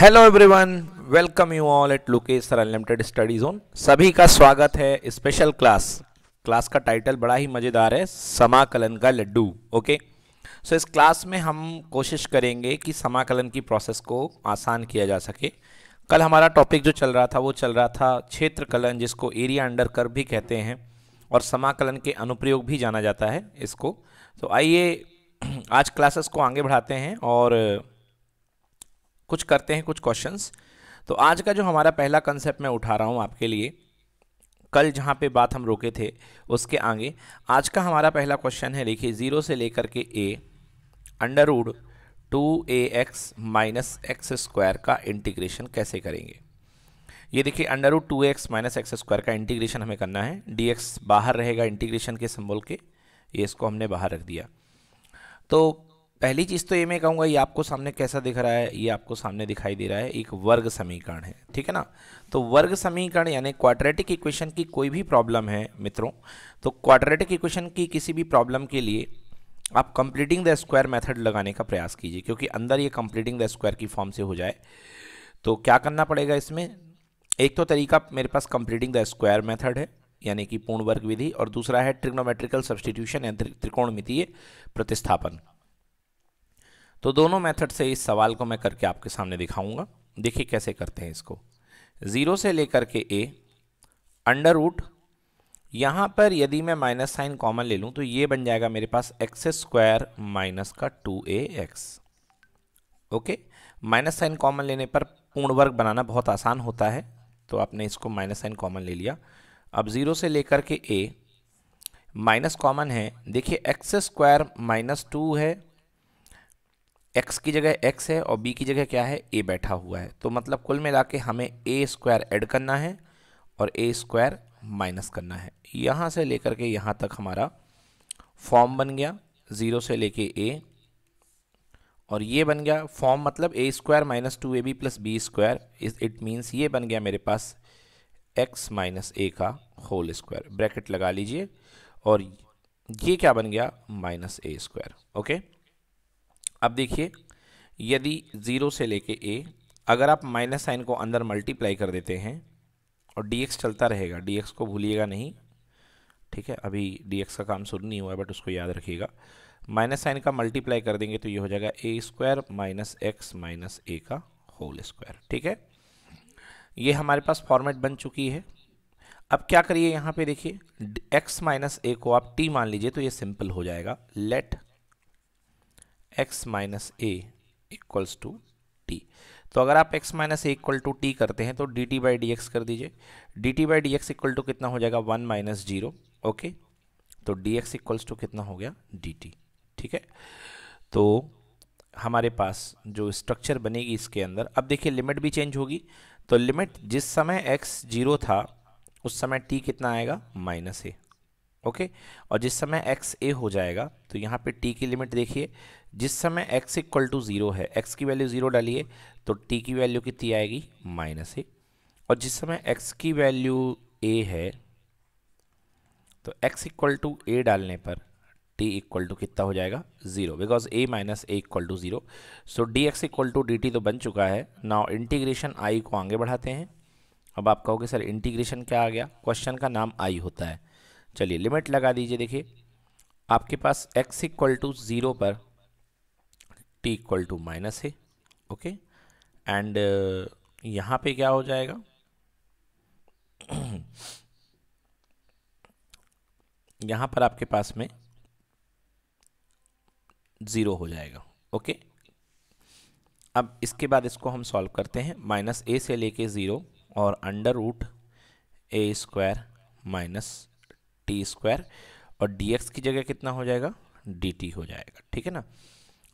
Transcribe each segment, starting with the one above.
Hello everyone welcome you all at लुकेसर unlimited study zone सभी का स्वागत है स्पेशल क्लास क्लास का टाइटल बड़ा ही मज़ेदार है समाकलन का लड्डू ओके सो इस क्लास में हम कोशिश करेंगे कि समाकलन की प्रोसेस को आसान किया जा सके कल हमारा टॉपिक जो चल रहा था वो चल रहा था क्षेत्रकलन जिसको एरिया अंडर कर भी कहते हैं और समाकलन के अनुप्रयोग भी जाना जाता है इसको तो आइए आज क्लासेस को आगे बढ़ाते हैं और कुछ करते हैं कुछ क्वेश्चंस तो आज का जो हमारा पहला कंसेप्ट मैं उठा रहा हूँ आपके लिए कल जहाँ पे बात हम रोके थे उसके आगे आज का हमारा पहला क्वेश्चन है देखिए ज़ीरो से लेकर के a under root two A x minus x square का इंटीग्रेशन कैसे करेंगे ये देखिए under root two x minus x square का इंटीग्रेशन हमें करना है डी बाहर रहेगा इंटीग्रेशन के सिम्बल के ये इसको हमने बाहर रख दिया तो पहली चीज़ तो ये मैं कहूँगा ये आपको सामने कैसा दिख रहा है ये आपको सामने दिखाई दे रहा है एक वर्ग समीकरण है ठीक है ना तो वर्ग समीकरण यानी क्वाड्रेटिक इक्वेशन की कोई भी प्रॉब्लम है मित्रों तो क्वाड्रेटिक इक्वेशन की किसी भी प्रॉब्लम के लिए आप कंप्लीटिंग द स्क्वायर मेथड लगाने का प्रयास कीजिए क्योंकि अंदर ये कंप्लीटिंग द स्क्वायर की फॉर्म से हो जाए तो क्या करना पड़ेगा इसमें एक तो तरीका मेरे पास कंप्लीटिंग द स्क्वायर मेथड है यानी कि पूर्ण वर्ग विधि और दूसरा है ट्रिग्नोमेट्रिकल सब्सटीट्यूशन या त्रिकोणमितीय प्रतिस्थापन तो दोनों मेथड से इस सवाल को मैं करके आपके सामने दिखाऊंगा देखिए कैसे करते हैं इसको ज़ीरो से लेकर के ए अंडर रूट यहाँ पर यदि मैं माइनस साइन कॉमन ले लूँ तो ये बन जाएगा मेरे पास एक्स स्क्वायर माइनस का टू ए x okay minus sign common लेने पर पूर्ण वर्ग बनाना बहुत आसान होता है तो आपने इसको माइनस साइन कॉमन ले लिया अब ज़ीरो से लेकर के ए माइनस कॉमन है देखिए एक्स स्क्वायर माइनस टू है एक्स की जगह एक्स है और बी की जगह क्या है ए बैठा हुआ है तो मतलब कुल मिला के हमें ए स्क्वायर एड करना है और ए स्क्वायर माइनस करना है यहाँ से लेकर के यहाँ तक हमारा फॉर्म बन गया ज़ीरो से लेके ए और ये बन गया फॉर्म मतलब a square minus two a b plus b square is it means ये बन गया मेरे पास एक्स माइनस ए का होल स्क्वायर ब्रैकेट लगा लीजिए और ये क्या बन गया माइनस ए स्क्वायर ओके अब देखिए यदि ज़ीरो से लेके ए अगर आप माइनस साइन को अंदर मल्टीप्लाई कर देते हैं और डी एक्स चलता रहेगा डी एक्स को भूलिएगा नहीं ठीक है अभी डी एक्स का काम शुरू नहीं हुआ है बट उसको याद रखिएगा माइनस साइन का मल्टीप्लाई कर देंगे तो ये हो जाएगा a square minus x minus a का होल स्क्वायर ठीक है ये हमारे पास फॉर्मेट बन चुकी है अब क्या करिए यहाँ पे देखिए एक्स माइनस ए को आप टी मान लीजिए तो ये सिंपल हो जाएगा let x minus a equals to t तो अगर आप x minus a equal to t करते हैं तो डी टी बाई डी कर दीजिए d t by d equal to कितना हो जाएगा वन माइनस जीरो ओके तो डी एक्स इक्वल्स टू कितना हो गया डी टी ठीक है तो हमारे पास जो स्ट्रक्चर बनेगी इसके अंदर अब देखिए लिमिट भी चेंज होगी तो लिमिट जिस समय x जीरो था उस समय t कितना आएगा माइनस ए ओके और जिस समय x ए हो जाएगा तो यहाँ पे t की लिमिट देखिए जिस समय x इक्वल टू ज़ीरो है x की वैल्यू ज़ीरो डालिए तो t की वैल्यू कितनी आएगी माइनस ए और जिस समय x की वैल्यू a है तो x इक्वल टू ए डालने पर t इक्वल टू कितना हो जाएगा zero because a minus a equal to zero so d x equal to d t तो बन चुका है नाउ इंटीग्रेशन आई को आगे बढ़ाते हैं अब आप कहोगे सर इंटीग्रेशन क्या आ गया क्वेश्चन का नाम आई होता है चलिए लिमिट लगा दीजिए देखिए आपके पास x इक्वल टू ज़ीरो पर t इक्वल टू माइनस है ओके एंड यहाँ पे क्या हो जाएगा यहाँ पर आपके पास में ज़ीरो हो जाएगा ओके अब इसके बाद इसको हम सॉल्व करते हैं माइनस ए से लेके ज़ीरो और under root a square minus t square और डी एक्स की जगह कितना हो जाएगा डी टी हो जाएगा ठीक है ना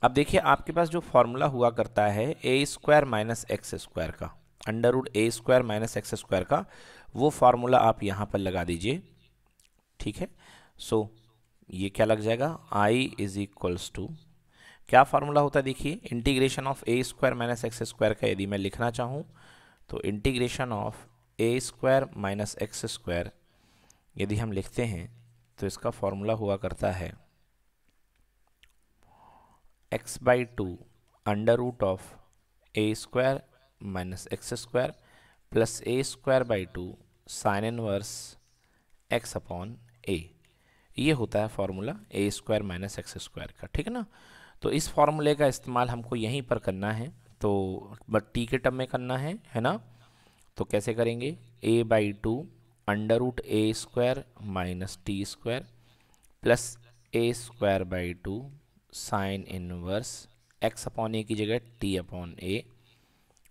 अब देखिए आपके पास जो फॉर्मूला हुआ करता है a square minus x square का under root a square minus x square का वो फार्मूला आप यहाँ पर लगा दीजिए ठीक है सो so, ये क्या लग जाएगा आई इज इक्वल्स टू क्या फार्मूला होता है देखिए integration of a square minus x square का यदि मैं लिखना चाहूँ तो integration of a square minus x square यदि हम लिखते हैं तो इसका फार्मूला हुआ करता है x by two under root of a square minus x square plus a square by two sine inverse x upon a ये होता है formula a square minus x square का ठीक है ना तो इस फार्मूले का इस्तेमाल हमको यहीं पर करना है तो बट टी के टर्म में करना है है ना तो कैसे करेंगे a by two under root a square minus t square plus a square by two sine inverse x upon a की जगह टी अपॉन ए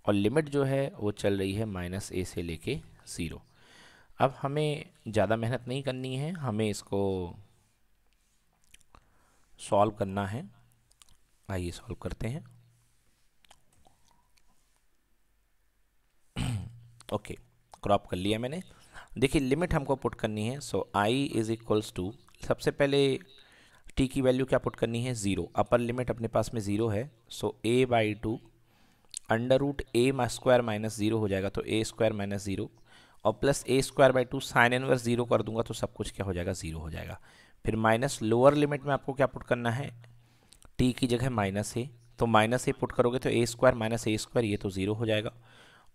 और लिमिट जो है वो चल रही है माइनस ए से लेके ज़ीरो अब हमें ज़्यादा मेहनत नहीं करनी है हमें इसको सॉल्व करना है आइए सॉल्व करते हैं ओके क्रॉप कर लिया मैंने देखिए लिमिट हमको पुट करनी है so I is equals to सबसे पहले टी की वैल्यू क्या पुट करनी है ज़ीरो अपर लिमिट अपने पास में ज़ीरो है so a by two under root a square minus zero हो जाएगा तो ए स्क्वायर माइनस ज़ीरो और plus a square by two sine inverse zero कर दूंगा तो सब कुछ क्या हो जाएगा ज़ीरो हो जाएगा फिर माइनस लोअर लिमिट में आपको क्या पुट करना है टी की जगह माइनस ए तो माइनस ए पुट करोगे तो a square minus a square ये तो ज़ीरो हो जाएगा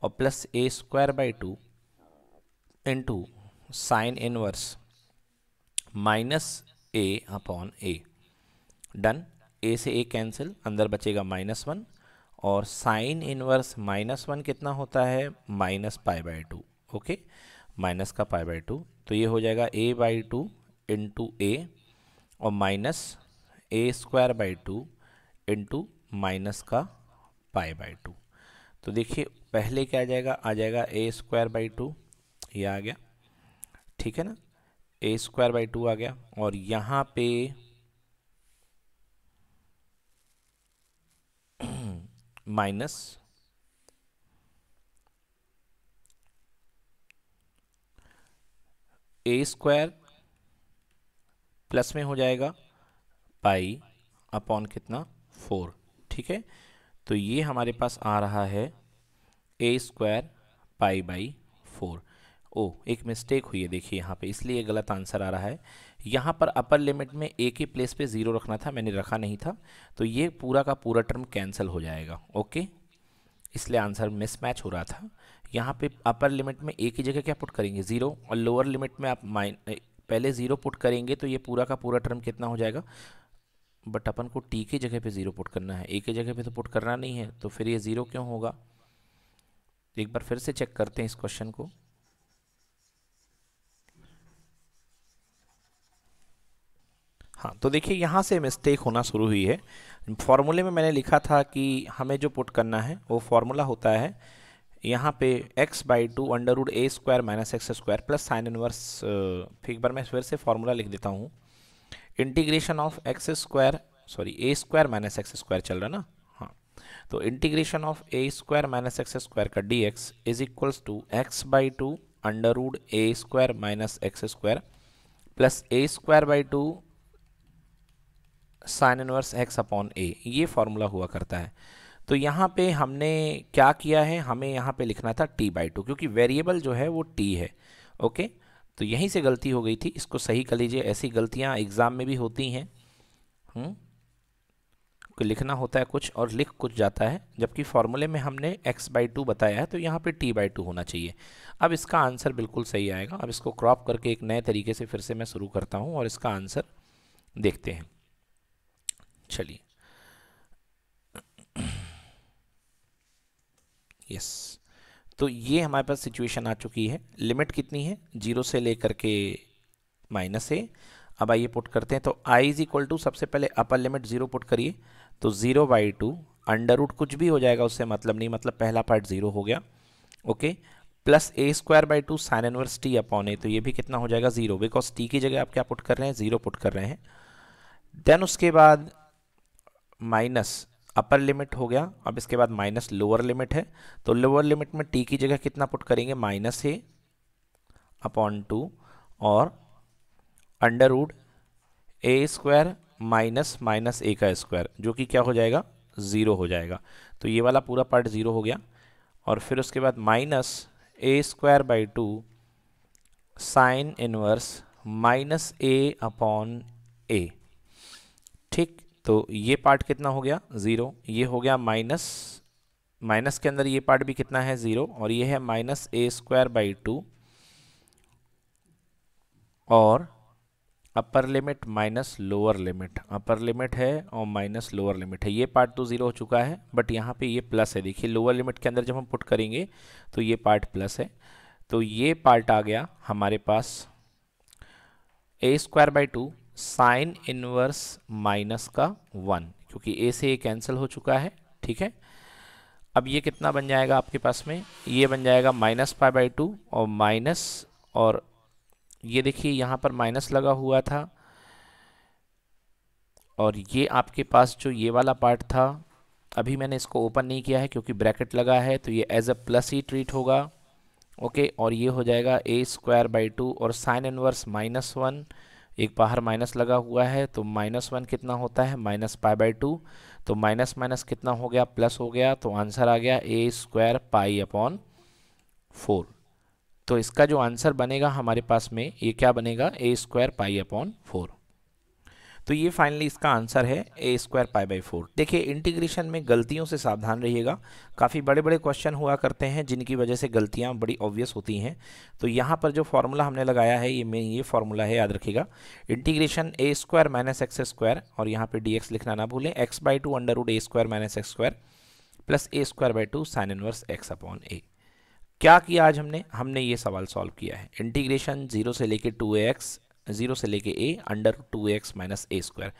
और plus a square by two into sine inverse minus a upon a done a से ए कैंसिल अंदर बचेगा माइनस वन और साइन इनवर्स माइनस वन कितना होता है minus pi by two okay minus का पाई बाई टू तो ये हो जाएगा a by two into a और minus a square by two into minus का पाई बाई टू तो देखिए पहले क्या आ जाएगा आ जाएगा ए स्क्वायर बाई टू ये आ गया ठीक है ना ए स्क्वायर बाई टू आ गया और यहाँ पे माइनस ए स्क्वायर प्लस में हो जाएगा पाई अपॉन कितना फोर ठीक है तो ये हमारे पास आ रहा है a square pi by four oh एक मिस्टेक हुई है देखिए यहाँ पे इसलिए गलत आंसर आ रहा है यहाँ पर अपर लिमिट में एक ही प्लेस पे ज़ीरो रखना था मैंने रखा नहीं था तो ये पूरा का पूरा टर्म कैंसिल हो जाएगा ओके इसलिए आंसर मिसमैच हो रहा था यहाँ पे अपर लिमिट में एक ही जगह क्या पुट करेंगे ज़ीरो और लोअर लिमिट में आप माइन पहले ज़ीरो पुट करेंगे तो ये पूरा का पूरा टर्म कितना हो जाएगा बट अपन को टी के जगह पर ज़ीरो पुट करना है ए ही जगह पर तो पुट करना नहीं है तो फिर ये ज़ीरो क्यों होगा एक बार फिर से चेक करते हैं इस क्वेश्चन को हाँ तो देखिए यहाँ से मिस्टेक होना शुरू हुई है फॉर्मूले में मैंने लिखा था कि हमें जो पुट करना है वो फार्मूला होता है यहाँ पे x by two under root a square minus x square plus sine inverse फिर एक बार मैं फिर से फार्मूला लिख देता हूँ integration of x square sorry a square minus x square चल रहा ना हाँ तो integration of a square minus x square का d x is equals to x by two under root a square minus x square plus a square by two sine inverse x upon a ये formula हुआ करता है तो यहाँ पे हमने क्या किया है हमें यहाँ पे लिखना था टी बाई टू क्योंकि वेरिएबल जो है वो टी है ओके तो यहीं से गलती हो गई थी इसको सही कर लीजिए ऐसी गलतियाँ एग्ज़ाम में भी होती हैं हम्म? को लिखना होता है कुछ और लिख कुछ जाता है जबकि फार्मूले में हमने x बाई टू बताया है तो यहाँ पे t बाई टू होना चाहिए अब इसका आंसर बिल्कुल सही आएगा अब इसको क्रॉप करके एक नए तरीके से फिर से मैं शुरू करता हूँ और इसका आंसर देखते हैं चलिए यस तो ये हमारे पास सिचुएशन आ चुकी है लिमिट कितनी है जीरो से लेकर के माइनस ए अब आइए पुट करते हैं तो आई इज इक्वल टू सबसे पहले अपर लिमिट जीरो पुट करिए तो zero by two under root कुछ भी हो जाएगा उससे मतलब नहीं मतलब पहला पार्ट जीरो हो गया okay plus a square by two sine inverse t upon a तो ये भी कितना हो जाएगा जीरो बिकॉज टी की जगह आप क्या पुट कर रहे हैं जीरो पुट कर रहे हैं देन उसके बाद माइनस अपर लिमिट हो गया अब इसके बाद माइनस लोअर लिमिट है तो लोअर लिमिट में टी की जगह कितना पुट करेंगे माइनस ए अपॉन टू और under root a square minus minus a का स्क्वायर जो कि क्या हो जाएगा ज़ीरो हो जाएगा तो ये वाला पूरा पार्ट ज़ीरो हो गया और फिर उसके बाद minus a square by two sine inverse minus a upon a ठीक तो ये पार्ट कितना हो गया ज़ीरो ये हो गया माइनस माइनस के अंदर ये पार्ट भी कितना है ज़ीरो और ये है minus a square by two और upper limit minus lower limit upper limit है और माइनस लोअर लिमिट है ये पार्ट तो ज़ीरो हो चुका है बट यहाँ पे ये प्लस है देखिए लोअर लिमिट के अंदर जब हम पुट करेंगे तो ये पार्ट प्लस है तो ये पार्ट आ गया हमारे पास a square by two sine inverse minus का वन क्योंकि ए से ये कैंसिल हो चुका है ठीक है अब ये कितना बन जाएगा आपके पास में ये बन जाएगा माइनस फाइव बाई टू और माइनस और ये देखिए यहाँ पर माइनस लगा हुआ था और ये आपके पास जो ये वाला पार्ट था अभी मैंने इसको ओपन नहीं किया है क्योंकि ब्रैकेट लगा है तो ये एज अ प्लस ही ट्रीट होगा ओके और ये हो जाएगा ए स्क्वायर बाई टू और साइन इनवर्स माइनस वन एक बाहर माइनस लगा हुआ है तो माइनस वन कितना होता है माइनस पाई बाई टू तो माइनस माइनस कितना हो गया प्लस हो गया तो आंसर आ गया a square pi upon four तो इसका जो आंसर बनेगा हमारे पास में ये क्या बनेगा a square pi upon four तो ये फाइनली इसका आंसर है a square pi by four देखिए इंटीग्रेशन में गलतियों से सावधान रहिएगा काफ़ी बड़े बड़े क्वेश्चन हुआ करते हैं जिनकी वजह से गलतियाँ बड़ी ऑब्वियस होती हैं तो यहाँ पर जो फार्मूला हमने लगाया है ये मेन ये फार्मूला है याद रखिएगा integration a square minus x square और यहाँ पर डी लिखना ना भूलें x by two under root a square minus x square plus a square by two sine inverse x upon a क्या किया आज हमने हमने ये सवाल सॉल्व किया है इंटीग्रेशन जीरो से लेके टू एक्स ज़ीरो से लेके a under two x minus a square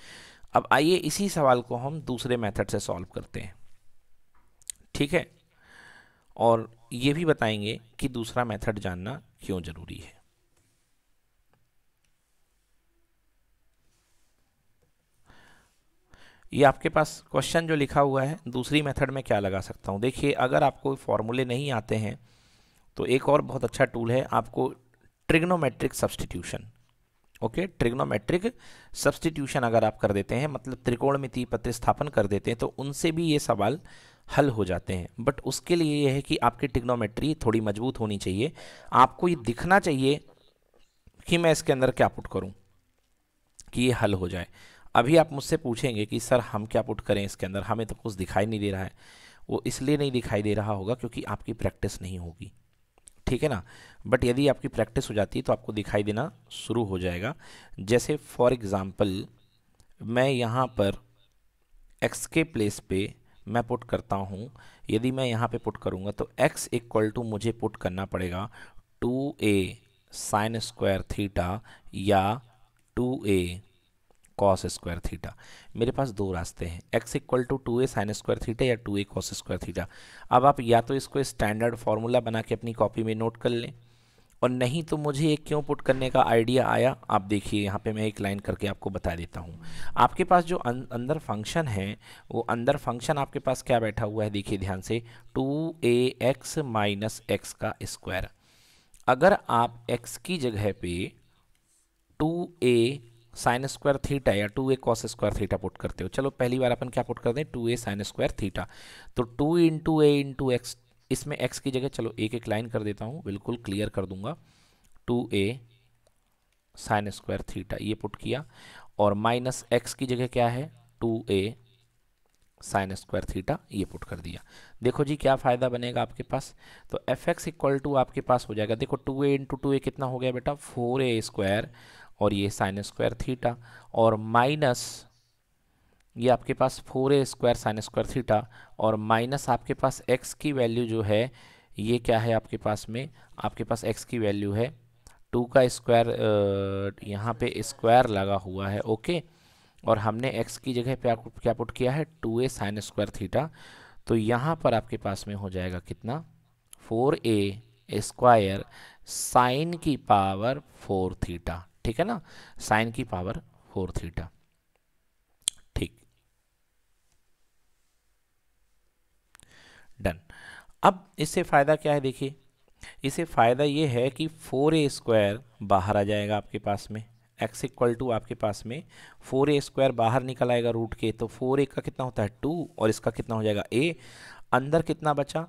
अब आइए इसी सवाल को हम दूसरे मेथड से सॉल्व करते हैं ठीक है और ये भी बताएंगे कि दूसरा मेथड जानना क्यों ज़रूरी है ये आपके पास क्वेश्चन जो लिखा हुआ है दूसरी मेथड में क्या लगा सकता हूँ देखिए अगर आपको फॉर्मूले नहीं आते हैं तो एक और बहुत अच्छा टूल है आपको trigonometric substitution okay trigonometric substitution अगर आप कर देते हैं मतलब त्रिकोणमिति प्रतिस्थापन कर देते हैं तो उनसे भी ये सवाल हल हो जाते हैं बट उसके लिए यह है कि आपकी ट्रिग्नोमेट्री थोड़ी मजबूत होनी चाहिए आपको ये दिखना चाहिए कि मैं इसके अंदर क्या पुट करूँ कि ये हल हो जाए अभी आप मुझसे पूछेंगे कि सर हम क्या पुट करें इसके अंदर हमें तो कुछ दिखाई नहीं दे रहा है वो इसलिए नहीं दिखाई दे रहा होगा क्योंकि आपकी प्रैक्टिस नहीं होगी ठीक है ना बट यदि आपकी प्रैक्टिस हो जाती है तो आपको दिखाई देना शुरू हो जाएगा जैसे फॉर एग्ज़ाम्पल मैं यहाँ पर एक्स के प्लेस पे मैं पुट करता हूँ यदि मैं यहाँ पे पुट करूँगा तो एक्स इक्वल टू मुझे पुट करना पड़ेगा two a sine square theta या two a cos square theta मेरे पास दो रास्ते हैं x equal to two a sine square theta या two a cos square theta अब आप या तो इसको स्टैंडर्ड फार्मूला बना के अपनी कॉपी में नोट कर लें और नहीं तो मुझे ये क्यों पुट करने का आइडिया आया आप देखिए यहाँ पे मैं एक लाइन करके आपको बता देता हूँ आपके पास जो अं-, अंदर फंक्शन है वो अंदर फंक्शन आपके पास क्या बैठा हुआ है देखिए ध्यान से टू ए एक्स माइनस एक्स का स्क्वायर अगर आप x की जगह पे two a sine square theta या two a cos square theta put करते हो चलो पहली बार अपन क्या पुट कर दें two a sine square theta तो two into a into x इसमें एक्स की जगह चलो एक एक लाइन कर देता हूँ बिल्कुल क्लियर कर दूंगा two a sine square theta ये पुट किया और माइनस एक्स की जगह क्या है two a sine square theta ये पुट कर दिया देखो जी क्या फ़ायदा बनेगा आपके पास तो एफ एक्स इक्वल टू आपके पास हो जाएगा देखो two a into two a कितना हो गया बेटा फोर ए स्क्वायर और ये साइन स्क्वायर थीटा और माइनस ये आपके पास four a square sine square theta और माइनस आपके पास एक्स की वैल्यू जो है ये क्या है आपके पास में आपके पास एक्स की वैल्यू है टू का स्क्वायर यहाँ पे स्क्वायर लगा हुआ है ओके और हमने एक्स की जगह पे आपको क्या पुट किया है two a sine square theta तो यहाँ पर आपके पास में हो जाएगा कितना फोर ए स्क्वायर साइन की पावर फोर थीटा ठीक है ना साइन की पावर फोर थीटा ठीक डन अब इससे फ़ायदा क्या है देखिए इसे फ़ायदा ये है कि फोर ए स्क्वायर बाहर आ जाएगा आपके पास में एक्स इक्वल टू आपके पास में फोर ए स्क्वायर बाहर निकल आएगा रूट के तो फोर ए का कितना होता है टू और इसका कितना हो जाएगा ए अंदर कितना बचा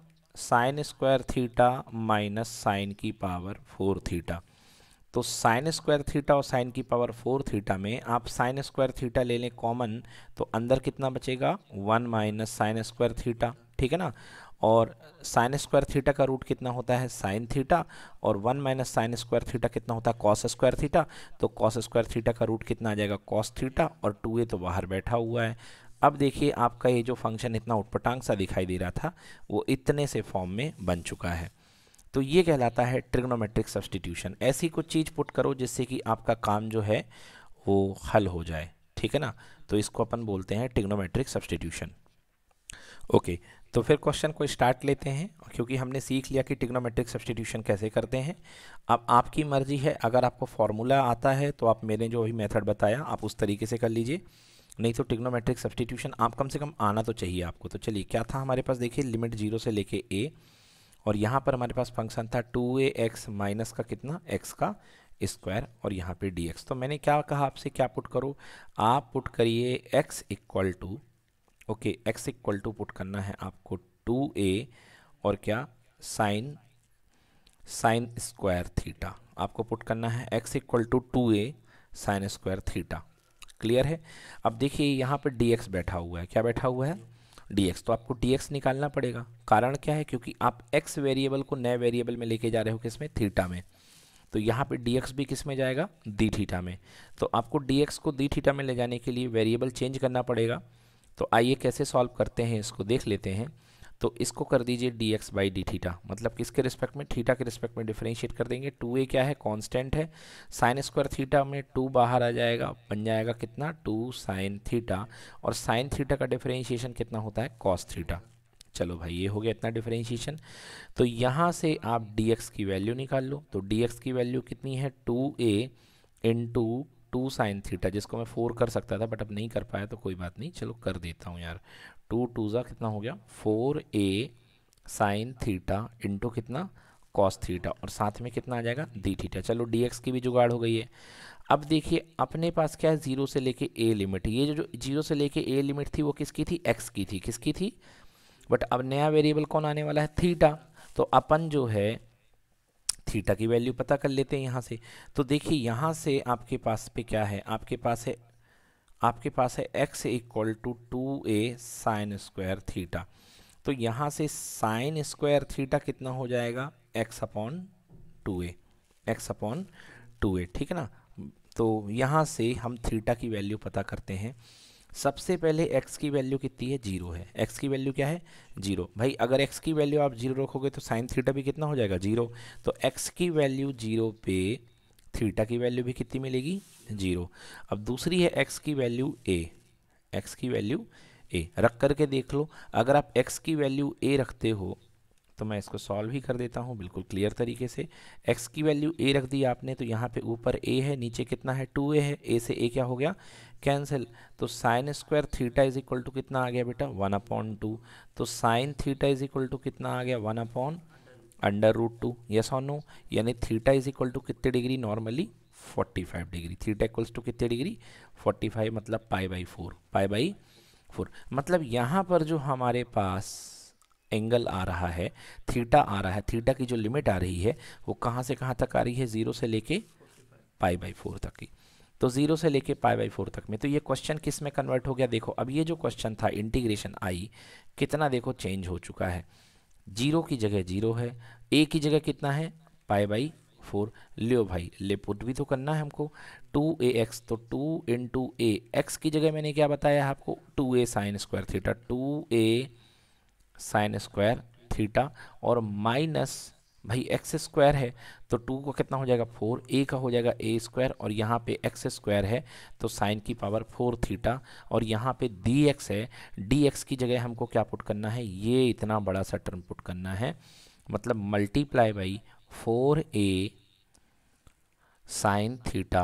sine square theta minus sine की पावर फोर थीटा तो साइन स्क्वायर थीटा और साइन की पावर फोर थीटा में आप साइन स्क्वायर थीटा ले लें कॉमन तो अंदर कितना बचेगा one minus sine square theta ठीक है ना और साइन स्क्वायर थीटा का रूट कितना होता है साइन थीटा और one minus sine square theta कितना होता है कॉस स्क्वायर थीटा तो कॉस स्क्वायर थीटा का रूट कितना आ जाएगा कॉस थीटा और टू ए तो बाहर बैठा हुआ है अब देखिए आपका ये जो फंक्शन इतना उटपटांग सा दिखाई दे रहा था वो इतने से फॉर्म में बन चुका है तो ये कहलाता है ट्रिग्नोमेट्रिक सब्सटीट्यूशन ऐसी कुछ चीज़ पुट करो जिससे कि आपका काम जो है वो हल हो जाए ठीक है ना तो इसको अपन बोलते हैं ट्रिग्नोमेट्रिक सब्सटीट्यूशन ओके तो फिर क्वेश्चन को स्टार्ट लेते हैं क्योंकि हमने सीख लिया कि टिग्नोमेट्रिक सब्सटीट्यूशन कैसे करते हैं अब आपकी मर्जी है अगर आपको फार्मूला आता है तो आप मैंने जो अभी मेथड बताया आप उस तरीके से कर लीजिए नहीं तो टिग्नोमेट्रिक सब्सटीट्यूशन आप कम से कम आना तो चाहिए आपको तो चलिए क्या था हमारे पास देखिए लिमिट जीरो से लेके ए और यहाँ पर हमारे पास फंक्शन था टू ए एक्स माइनस का कितना एक्स का स्क्वायर और यहाँ पे डी एक्स तो मैंने क्या कहा आपसे क्या पुट करो आप पुट करिए x equal to okay x equal to put करना है आपको टू ए और क्या साइन साइन स्क्वायर थीटा आपको पुट करना है x equal to two a sine square theta clear है अब देखिए यहाँ पर डी एक्स बैठा हुआ है क्या बैठा हुआ है dx तो आपको dx निकालना पड़ेगा कारण क्या है क्योंकि आप x वेरिएबल को नए वेरिएबल में लेके जा रहे हो किसमें थीटा में तो यहाँ पे dx भी किस में जाएगा डी थीटा में तो आपको dx को डी थीटा में ले जाने के लिए वेरिएबल चेंज करना पड़ेगा तो आइए कैसे सॉल्व करते हैं इसको देख लेते हैं तो इसको कर दीजिए d x by d theta मतलब किसके रिस्पेक्ट में थीटा के रिस्पेक्ट में डिफ्रेंशिएट कर देंगे टू ए क्या है कांस्टेंट है साइन स्क्वायर थीटा में टू बाहर आ जाएगा बन जाएगा कितना टू साइन थीटा और साइन थीटा का डिफ्रेंशिएशन कितना होता है कॉस थीटा चलो भाई ये हो गया इतना डिफ्रेंशिएशन तो यहाँ से आप डी एक्स की वैल्यू निकाल लो तो डी एक्स की वैल्यू कितनी है two a into two sine theta जिसको मैं फोर कर सकता था बट अब नहीं कर पाया तो कोई बात नहीं चलो कर देता हूँ यार टू टू ज़ा कितना हो गया four a sine theta into कितना कॉस थीटा और साथ में कितना आ जाएगा डी थीटा चलो डी एक्स की भी जुगाड़ हो गई है अब देखिए अपने पास क्या है जीरो से लेके ए लिमिट ये जो जीरो से लेके ए लिमिट थी वो किसकी थी एक्स की थी किसकी थी बट अब नया वेरिएबल कौन आने वाला है थीटा तो अपन जो है थीटा की वैल्यू पता कर लेते हैं यहाँ से तो देखिए यहाँ से आपके पास पे क्या है आपके पास है आपके पास है x equal to two a sine square theta तो यहाँ से साइन स्क्वायर थीटा कितना हो जाएगा x upon two A x upon two a ठीक है ना तो यहाँ से हम थीटा की वैल्यू पता करते हैं सबसे पहले x की वैल्यू कितनी है जीरो है x की वैल्यू क्या है जीरो भाई अगर x की वैल्यू आप जीरो रखोगे तो साइन थीटा भी कितना हो जाएगा जीरो तो x की वैल्यू जीरो पे थीटा की वैल्यू भी कितनी मिलेगी जीरो अब दूसरी है एक्स की वैल्यू ए एक्स की वैल्यू ए रख करके देख लो अगर आप एक्स की वैल्यू ए रखते हो तो मैं इसको सॉल्व ही कर देता हूँ बिल्कुल क्लियर तरीके से एक्स की वैल्यू ए रख दी आपने तो यहाँ पे ऊपर ए है नीचे कितना है टू ए है ए से ए क्या हो गया कैंसिल तो sine square theta is equal to कितना आ गया बेटा वन अपॉन टू तो sine theta is equal to कितना आ गया one upon under root two yes और नो यानी थीटा इज इक्वल टू कितने degree normally 45 degree theta equals to कितने डिग्री 45 मतलब pi by four pi by four मतलब यहाँ पर जो हमारे पास एंगल आ रहा है थीटा आ रहा है थीटा की जो लिमिट आ रही है वो कहाँ से कहाँ तक आ रही है ज़ीरो से लेके पाई बाई फोर तक की तो ज़ीरो से लेके पाई बाई फोर तक में तो ये क्वेश्चन किस में कन्वर्ट हो गया देखो अब ये जो क्वेश्चन था इंटीग्रेशन आई कितना देखो चेंज हो चुका है जीरो की जगह जीरो है ए की जगह कितना है पाई बाई फोर लियो भाई ले पुट भी तो करना है हमको टू ए एक्स तो टू इन टू ए एक्स की जगह मैंने क्या बताया आपको two a sine square theta two a sine square theta और माइनस भाई एक्स स्क्वायर है तो टू का कितना हो जाएगा फोर ए का हो जाएगा ए स्क्वायर और यहाँ पे एक्स स्क्वायर है तो साइन की पावर फोर थीटा और यहाँ पे डी एक्स है डी एक्स की जगह हमको क्या पुट करना है ये इतना बड़ा सा टर्म पुट करना है मतलब multiply by four a sine theta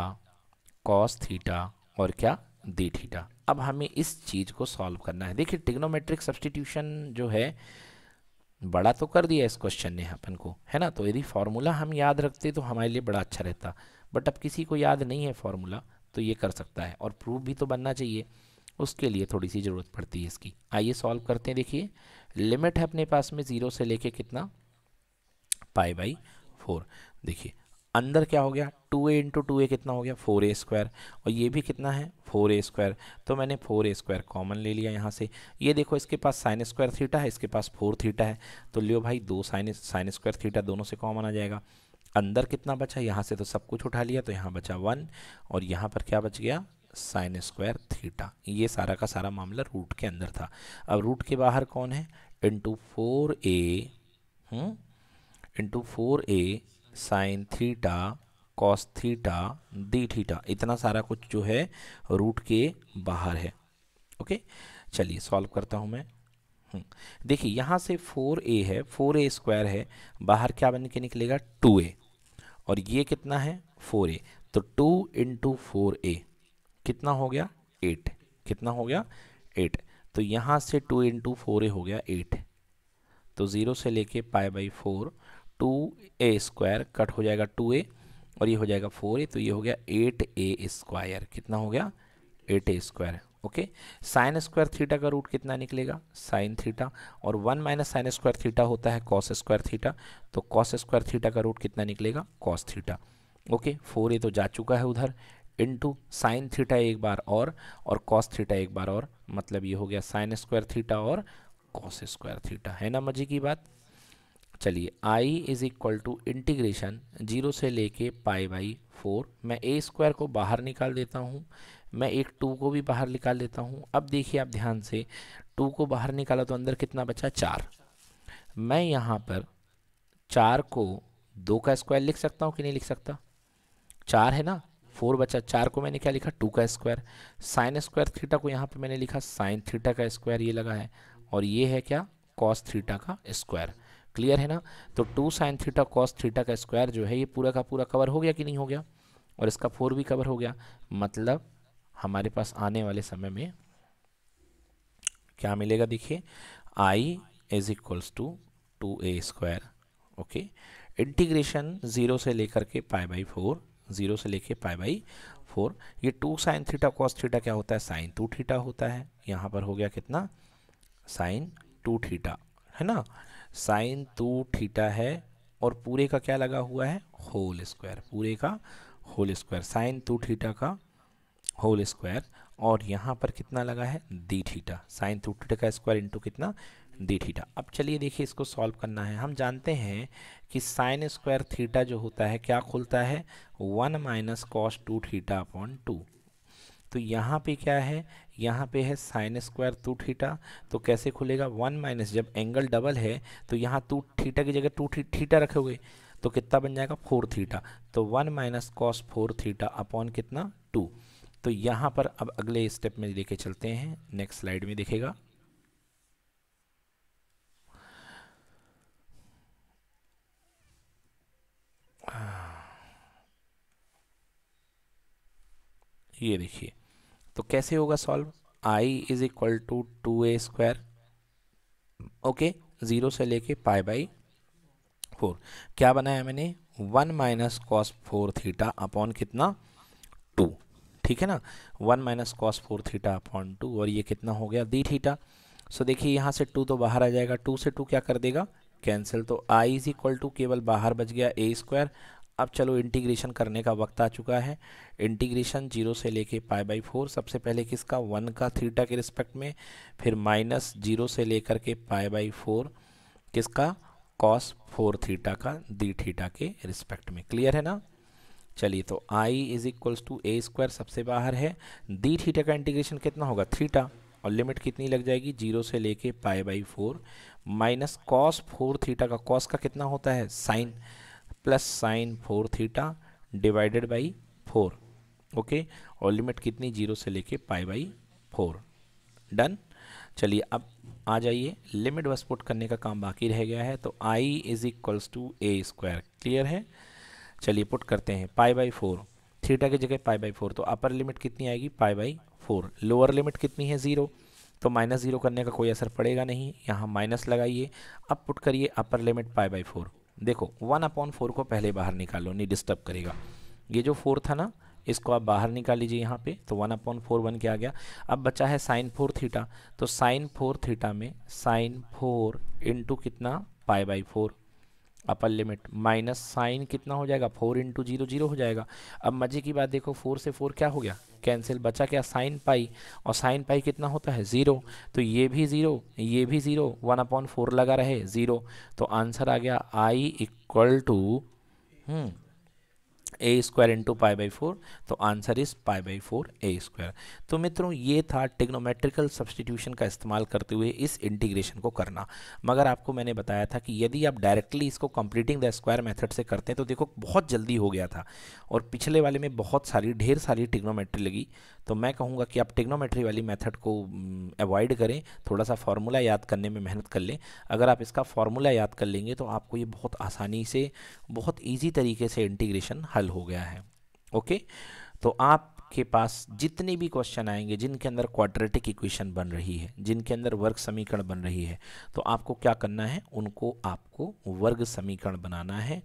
cos theta और क्या डी थीटा अब हमें इस चीज़ को सॉल्व करना है देखिए टिग्नोमेट्रिक सब्सटीट्यूशन जो है बड़ा तो कर दिया इस क्वेश्चन ने अपन को है ना तो यदि फार्मूला हम याद रखते तो हमारे लिए बड़ा अच्छा रहता बट अब किसी को याद नहीं है फार्मूला तो ये कर सकता है और प्रूफ भी तो बनना चाहिए उसके लिए थोड़ी सी ज़रूरत पड़ती है इसकी आइए सॉल्व करते हैं देखिए लिमिट है अपने पास में ज़ीरो से लेके कितना पाई बाई फोर देखिए अंदर क्या हो गया two a into two a कितना हो गया फोर ए स्क्वायर और ये भी कितना है फोर ए स्क्वायर तो मैंने फोर ए स्क्वायर कॉमन ले लिया यहाँ से ये देखो इसके पास साइन स्क्वायर थीटा है इसके पास फोर थीटा है तो लियो भाई दो साइन साइन स्क्वायर थीटा दोनों से कॉमन आ जाएगा अंदर कितना बचा यहाँ से तो सब कुछ उठा लिया तो यहाँ बचा वन और यहाँ पर क्या बच गया साइन स्क्वायर थीटा ये सारा का सारा मामला रूट के अंदर था अब रूट के बाहर कौन है into four a into four a sine theta cos theta d theta इतना सारा कुछ जो है रूट के बाहर है ओके चलिए सॉल्व करता हूँ मैं हम्म। देखिए यहाँ से फोर ए है फोर ए स्क्वायर है बाहर क्या बन के निकलेगा टू ए और ये कितना है फोर ए तो टू इंटू फोर ए कितना हो गया एट कितना हो गया एट तो यहाँ से टू इंटू फोर ए हो गया एट तो ज़ीरो से लेके pi by four two a square cut हो जाएगा टू ए और ये हो जाएगा फोर ए तो ये हो गया एट ए स्क्वायर कितना हो गया eight a square okay sine square theta का रूट कितना निकलेगा साइन थीटा और one minus sine square theta होता है कॉस स्क्वायर थीटा तो कॉस स्क्वायर थीटा का रूट कितना निकलेगा cos theta okay four a तो जा चुका है उधर इंटू साइन थीटा एक बार और और कॉस थीटा एक बार और मतलब ये हो गया साइन स्क्वायर थीटा और कॉस स्क्वायर थीटा है ना मजे की बात चलिए I is equal to integration zero से लेके पाई बाई फोर मैं ए स्क्वायर को बाहर निकाल देता हूँ मैं एक टू को भी बाहर निकाल देता हूँ अब देखिए आप ध्यान से टू को बाहर निकाला तो अंदर कितना बचा चार मैं यहाँ पर चार को दो का स्क्वायर लिख सकता हूँ कि नहीं लिख सकता चार है ना फोर बचा चार को मैंने क्या लिखा टू का स्क्वायर साइन स्क्वायर थीटा को यहाँ पर मैंने लिखा साइन थीटा का स्क्वायर ये लगा है और ये है क्या कॉस थीटा का स्क्वायर क्लियर है ना तो two sine theta cos theta का स्क्वायर जो है ये पूरा का पूरा कवर हो गया कि नहीं हो गया और इसका फोर भी कवर हो गया मतलब हमारे पास आने वाले समय में क्या मिलेगा देखिए I is equals to two a square okay integration zero से लेकर के पाई बाई फोर ज़ीरो से लेकर पाई बाई फोर ये two sine theta cos theta क्या होता है साइन टू थीटा होता है यहाँ पर हो गया कितना साइन टू थीटा है ना साइन टू थीटा है और पूरे का क्या लगा हुआ है होल स्क्वायर पूरे का whole square sine two theta का होल स्क्वायर और यहाँ पर कितना लगा है d theta sine two theta का स्क्वायर इंटू कितना डी थीटा अब चलिए देखिए इसको सॉल्व करना है हम जानते हैं कि साइन स्क्वायर थीटा जो होता है क्या खुलता है one minus cos two theta upon two तो यहाँ पे क्या है यहाँ पे है साइन स्क्वायर टू थीटा तो कैसे खुलेगा वन माइनस जब एंगल डबल है तो यहाँ टू थीटा की जगह टू थीटा रखोगे तो कितना बन जाएगा फोर थीटा तो one minus cos four theta upon कितना टू तो यहाँ पर अब अगले स्टेप में लेके चलते हैं नेक्स्ट स्लाइड में देखेगा ये देखिए तो कैसे होगा solve I is equal to two a square okay zero से लेके पाई बाई फोर क्या बनाया मैंने one minus cos four theta upon कितना टू ठीक है ना one minus cos four theta upon two और ये कितना हो गया डी थीटा सो देखिए यहाँ से टू तो बाहर आ जाएगा टू से टू क्या कर देगा कैंसिल तो आई इज इक्वल टू केवल बाहर बच गया ए स्क्वायर अब चलो इंटीग्रेशन करने का वक्त आ चुका है इंटीग्रेशन जीरो से लेके पाई बाई फोर सबसे पहले किसका वन का थीटा के रिस्पेक्ट में फिर माइनस जीरो से लेकर के पाई बाई फोर किसका कॉस फोर थीटा का दी थीटा के रिस्पेक्ट में क्लियर है ना चलिए तो I is equals to a square सबसे बाहर है दी थीटा का इंटीग्रेशन कितना होगा थीटा और लिमिट कितनी लग जाएगी जीरो से लेके pi by four minus cos four theta का कॉस का कितना होता है sine plus sine four theta divided by four okay और लिमिट कितनी जीरो से लेके पाई बाई फोर डन चलिए अब आ जाइए लिमिट बस पुट करने का काम बाकी रह गया है तो I is equals to a square clear है चलिए पुट करते हैं पाई बाई फोर थीटा की जगह पाई बाई फोर तो अपर लिमिट कितनी आएगी pi by four lower limit कितनी है ज़ीरो तो माइनस ज़ीरो करने का कोई असर पड़ेगा नहीं यहाँ माइनस लगाइए अब पुट करिए upper limit pi by four देखो वन अपॉन फोर को पहले बाहर निकालो नहीं डिस्टर्ब करेगा ये जो फोर था ना इसको आप बाहर निकाल लीजिए यहाँ पे तो वन अपॉन फोर बन के आ गया अब बचा है साइन फोर थीटा तो साइन फोर थीटा में साइन फोर इंटू कितना pi by four upper limit minus sine कितना हो जाएगा फोर इंटू जीरो जीरो हो जाएगा अब मजे की बात देखो फोर से फोर क्या हो गया कैंसिल बचा क्या साइन पाई और साइन पाई कितना होता है ज़ीरो तो ये भी ज़ीरो ये भी ज़ीरो वन अपॉन फोर लगा रहे ज़ीरो तो आंसर आ गया I equal to a square into pi by four तो answer is pi by four a square तो मित्रों ये था टिग्नोमेट्रिकल सब्सटीट्यूशन का इस्तेमाल करते हुए इस इंटीग्रेशन को करना मगर आपको मैंने बताया था कि यदि आप डायरेक्टली इसको कंप्लीटिंग द स्क्वायर मेथड से करते हैं तो देखो बहुत जल्दी हो गया था और पिछले वाले में बहुत सारी ढेर सारी टिग्नोमेट्री लगी तो मैं कहूँगा कि आप टिग्नोमेट्री वाली मेथड को अवॉइड करें थोड़ा सा फार्मूला याद करने में मेहनत कर लें अगर आप इसका फार्मूला याद कर लेंगे तो आपको ये बहुत आसानी से बहुत ईजी तरीके से इंटीग्रेशन हल हल हो गया है ओके तो आप के पास जितने भी क्वेश्चन आएंगे जिनके अंदर क्वाड्रेटिक इक्वेशन बन रही है जिनके अंदर वर्ग समीकरण बन रही है तो आपको क्या करना है उनको आपको वर्ग समीकरण बनाना है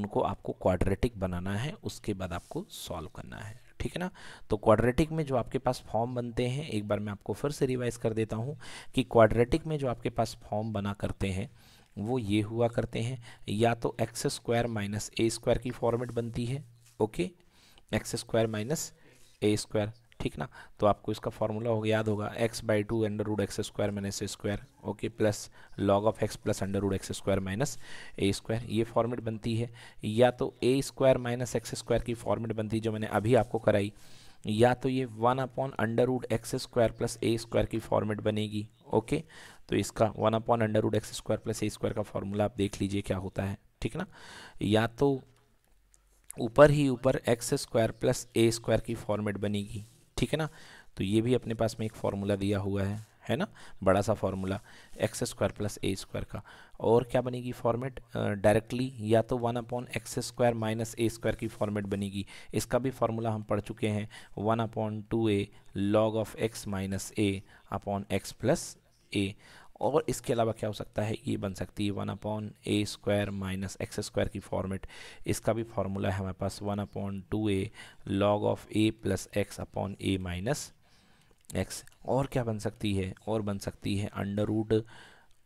उनको आपको क्वाड्रेटिक बनाना है उसके बाद आपको सॉल्व करना है ठीक है ना तो क्वाड्रेटिक में जो आपके पास फॉर्म बनते हैं एक बार मैं आपको फिर से रिवाइज़ कर देता हूँ कि क्वाड्रेटिक में जो आपके पास फॉर्म बना करते हैं वो ये हुआ करते हैं या तो x square minus a square की फॉर्मेट बनती है okay x square minus a square ठीक ना तो आपको इसका फॉर्मूला हो याद होगा x by two under root x square minus a square okay plus log of x plus under root x square minus a square ये फॉर्मेट बनती है या तो a square minus x square की फॉर्मेट बनती है जो मैंने अभी आपको कराई या तो ये one upon under root x square plus a square की फॉर्मेट बनेगी ओके तो इसका one upon under root x square plus a square का फॉर्मूला आप देख लीजिए क्या होता है ठीक ना या तो ऊपर ही ऊपर x square plus a square की फॉर्मेट बनेगी ठीक है ना तो ये भी अपने पास में एक फार्मूला दिया हुआ है है ना बड़ा सा formula x square plus a square का और क्या बनेगी फॉर्मेट डायरेक्टली या तो one upon x square minus a square की फॉर्मेट बनेगी इसका भी फार्मूला हम पढ़ चुके हैं one upon two a log of x minus a upon x plus a और इसके अलावा क्या हो सकता है ये बन सकती है one upon a square minus x square की फॉर्मेट इसका भी फार्मूला है हमारे पास one upon two a log of a plus x upon a minus x और क्या बन सकती है और बन सकती है under root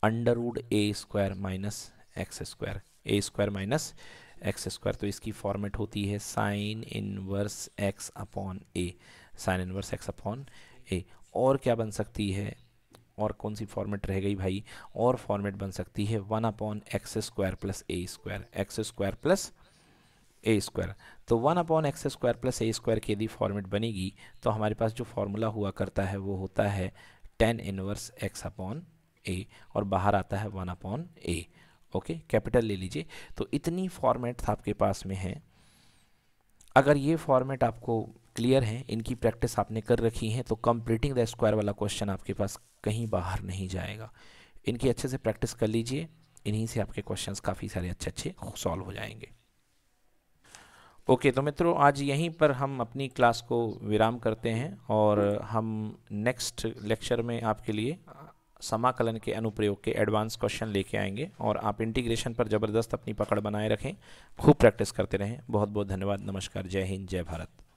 under root a square minus x square a square minus x square तो इसकी फॉर्मेट होती है sine inverse x upon a sine inverse x upon a और क्या बन सकती है और कौन सी फॉर्मेट रह गई भाई और फॉर्मेट बन सकती है one upon x square plus a square x square plus a square तो one upon x square plus a square की यदि फॉर्मेट बनेगी तो हमारे पास जो फार्मूला हुआ करता है वो होता है tan inverse x upon a और बाहर आता है one upon a okay capital ले लीजिए तो इतनी फॉर्मेट्स आपके पास में है अगर ये फॉर्मेट आपको क्लियर हैं इनकी प्रैक्टिस आपने कर रखी है तो कंप्लीटिंग द स्क्वायर वाला क्वेश्चन आपके पास कहीं बाहर नहीं जाएगा इनकी अच्छे से प्रैक्टिस कर लीजिए इन्हीं से आपके क्वेश्चंस काफ़ी सारे अच्छे अच्छे सॉल्व हो जाएंगे ओके तो मित्रों आज यहीं पर हम अपनी क्लास को विराम करते हैं और हम नेक्स्ट लेक्चर में आपके लिए समाकलन के अनुप्रयोग के एडवांस क्वेश्चन लेके आएंगे और आप इंटीग्रेशन पर ज़बरदस्त अपनी पकड़ बनाए रखें खूब प्रैक्टिस करते रहें बहुत बहुत धन्यवाद नमस्कार जय हिंद जय भारत